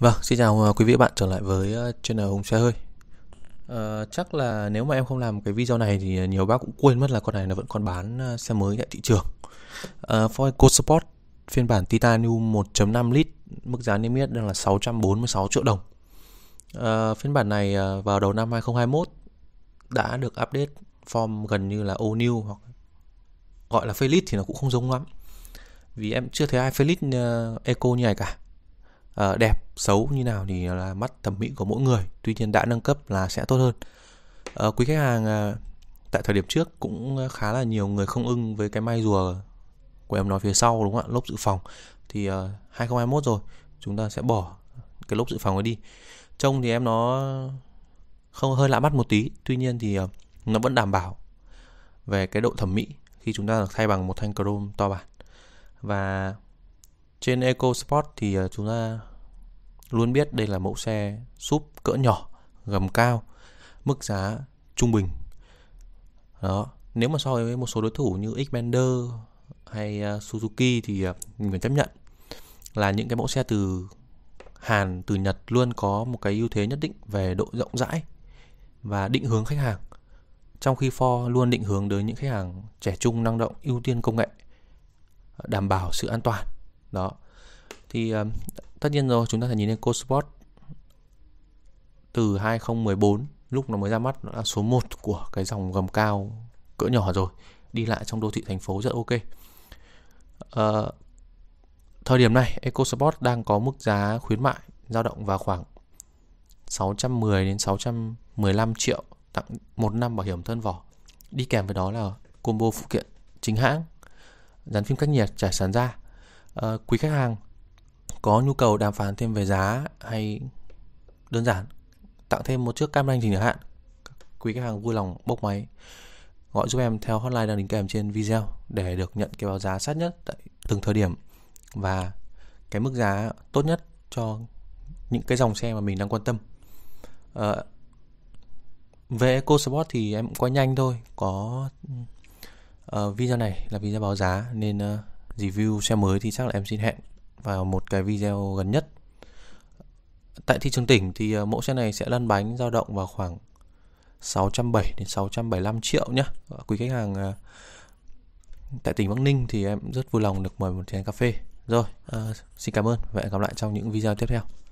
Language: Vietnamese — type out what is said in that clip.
Vâng, xin chào ờ, quý vị bạn trở lại với ờ, channel Hùng Xe Hơi à, Chắc là nếu mà em không làm cái video này thì nhiều bác cũng quên mất là con này là vẫn còn bán xe mới tại thị trường à, Ford EcoSport phiên bản Titanium 1.5 lít mức giá niêm yết đang là 646 triệu đồng à, Phiên bản này vào đầu năm 2021 đã được update form gần như là all new hoặc gọi là Felix thì nó cũng không giống lắm vì em chưa thấy ai Felix uh, Eco như này cả Ờ, đẹp xấu như nào thì là mắt thẩm mỹ của mỗi người tuy nhiên đã nâng cấp là sẽ tốt hơn uh, quý khách hàng uh, tại thời điểm trước cũng khá là nhiều người không ưng với cái may rùa của em nói phía sau đúng không ạ lốp dự phòng thì uh, 2021 rồi chúng ta sẽ bỏ cái lốp dự phòng ấy đi trông thì em nó không hơi lạ mắt một tí tuy nhiên thì uh, nó vẫn đảm bảo về cái độ thẩm mỹ khi chúng ta được thay bằng một thanh chrome to bản và trên Eco Sport thì chúng ta luôn biết đây là mẫu xe súp cỡ nhỏ, gầm cao, mức giá trung bình. Đó, nếu mà so với một số đối thủ như Xpander hay à, Suzuki thì à, mình phải chấp nhận là những cái mẫu xe từ Hàn, từ Nhật luôn có một cái ưu thế nhất định về độ rộng rãi và định hướng khách hàng. Trong khi Ford luôn định hướng đến những khách hàng trẻ trung, năng động, ưu tiên công nghệ, đảm bảo sự an toàn. Đó, thì ờ, tất nhiên rồi chúng ta thể nhìn thấy cô Sport từ 2014 lúc nó mới ra mắt nó là số 1 của cái dòng gầm cao cỡ nhỏ rồi đi lại trong đô thị thành phố rất ok uh, thời điểm này EcoSport đang có mức giá khuyến mại dao động vào khoảng 610 đến 615 triệu tặng một năm bảo hiểm thân vỏ đi kèm với đó là combo phụ kiện chính hãng dán phim cách nhiệt trải sàn da à, quý khách hàng có nhu cầu đàm phán thêm về giá hay đơn giản tặng thêm một chiếc camera hành trình chẳng hạn quý khách hàng vui lòng bốc máy gọi giúp em theo hotline đang đính kèm trên video để được nhận cái báo giá sát nhất tại từng thời điểm và cái mức giá tốt nhất cho những cái dòng xe mà mình đang quan tâm à, về EcoSport thì em cũng quay nhanh thôi có uh, video này là video báo giá nên uh, review xe mới thì chắc là em xin hẹn vào một cái video gần nhất. Tại thị trường tỉnh thì ờ, mẫu xe này sẽ lăn bánh dao động vào khoảng 670 đến 675 triệu nhé Quý khách hàng ờ, tại tỉnh Bắc Ninh thì em rất vui lòng được mời một chén cà phê. Rồi, à, xin cảm ơn và hẹn gặp lại trong những video tiếp theo.